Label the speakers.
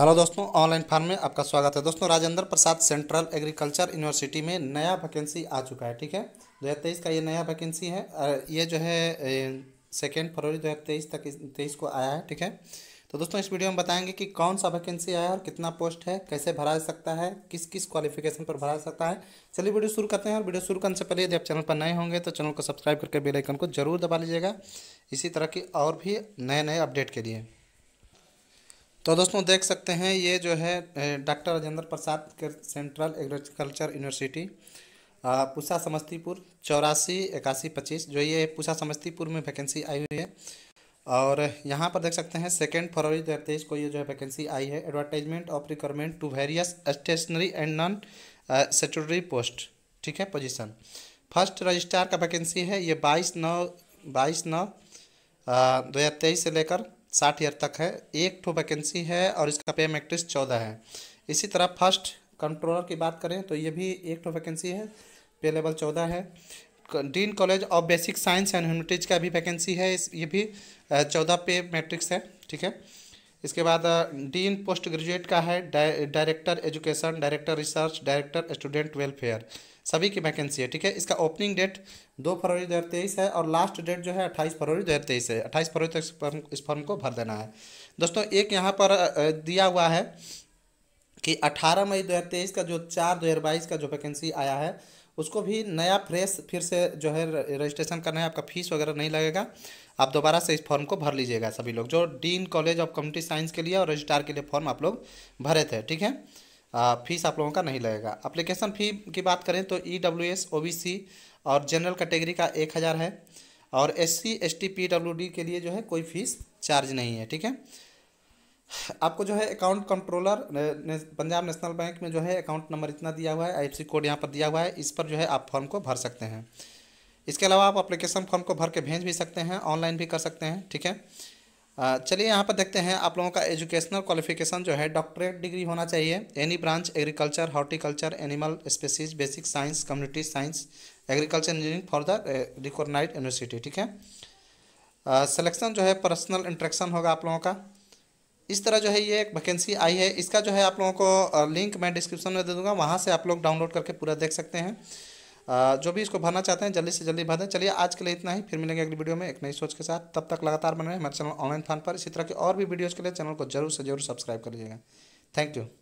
Speaker 1: hello दोस्तों online form में आपका स्वागत है दोस्तों Rajendra Prasad central agriculture university में नया वैकेंसी आ चुका है ठीक है दो हज़ार तेईस का ये नया वैकेंसी है ये जो है सेकेंड फरवरी दो हज़ार तेईस तक तेईस को आया है ठीक है तो दोस्तों इस वीडियो में बताएंगे कि कौन सा वैकेंसी आया है और कितना पोस्ट है कैसे भरा जा सकता है किस किस क्वालिफिकेशन पर भरा जा सकता है चलिए वीडियो शुरू करते हैं और वीडियो शुरू करने से पहले यदि आप चैनल पर नए होंगे तो चैनल को सब्सक्राइब करके बेल आइकन को जरूर दबा लीजिएगा इसी तरह की और भी नए नए अपडेट के लिए तो दोस्तों देख सकते हैं ये जो है doctor Rajendra Prasad central agriculture university Pusa Samastipur चौरासी इक्यासी पच्चीस जो ये पूसा समस्तीपुर में वैकेंसी आई हुई है और यहाँ पर देख सकते हैं सेकेंड फरवरी दो को ये जो है वैकेंसी आई है advertisement of requirement to various stationery and non statutory post ठीक है पोजीशन फर्स्ट रजिस्ट्रार का वैकेंसी है ये बाईस नौ बाईस नौ दो हज़ार तेईस से लेकर साठ ईयर तक है एक ठो वैकेंसी है और इसका पे मैट्रिक्स चौदह है इसी तरह फर्स्ट कंट्रोलर की बात करें तो ये भी एक ठो वैकेंसी है पे लेवल चौदह है dean college of basic science and humanities का भी वैकेंसी है इस ये भी चौदह पे मैट्रिक्स है ठीक है इसके बाद डीन पोस्ट ग्रेजुएट का है director education director research director student welfare सभी की वैकेंसी है ठीक है इसका ओपनिंग डेट दो फरवरी दो हज़ार तेईस है और लास्ट डेट जो है अट्ठाईस फरवरी दो हज़ार तेईस है अट्ठाईस फरवरी तक तो इस फॉर्म को भर देना है दोस्तों एक यहाँ पर दिया हुआ है कि 18 मई 2023 का जो चार दो का जो वैकेंसी आया है उसको भी नया फ्रेश फिर से जो है रजिस्ट्रेशन करना है आपका फीस वगैरह नहीं लगेगा आप दोबारा से इस फॉर्म को भर लीजिएगा सभी लोग जो dean college of community science के लिए और रजिस्ट्रार के लिए फॉर्म आप लोग भरे थे ठीक है फीस आप लोगों का नहीं लगेगा अप्लीकेशन फ़ी की बात करें तो E W S O B C और जनरल कैटेगरी का एक हज़ार है और S C S T P W D के लिए जो है कोई फीस चार्ज नहीं है ठीक है आपको जो है account controller Punjab national bank में जो है अकाउंट नंबर इतना दिया हुआ है आई कोड यहाँ पर दिया हुआ है इस पर जो है आप फॉर्म को भर सकते हैं इसके अलावा आप अप्लीकेशन फॉर्म को भर के भेज भी सकते हैं ऑनलाइन भी कर सकते हैं ठीक है चलिए यहाँ पर देखते हैं आप लोगों का एजुकेशनल क्वालिफिकेशन जो है डॉक्टरेट डिग्री होना चाहिए any branch agriculture horticulture animal species basic science community science agriculture engineering for the recognized university ठीक है सिलेक्शन जो है पर्सनल इंट्रेक्शन होगा आप लोगों का इस तरह जो है ये एक वैकेंसी आई है इसका जो है आप लोगों को लिंक मैं डिस्क्रिप्शन में दे दूंगा वहाँ से आप लोग डाउनलोड करके पूरा देख सकते हैं जो भी इसको भरना चाहते हैं जल्दी से जल्दी भर दें चलिए आज के लिए इतना ही फिर मिलेंगे अगली वीडियो में एक नई सोच के साथ तब तक लगातार बने हमारे चैनल ऑनलाइन फान पर इसी तरह के और भी वीडियोज़ के लिए चैनल को जरूर से जरूर सब्सक्राइब कर लीजिएगा थैंक यू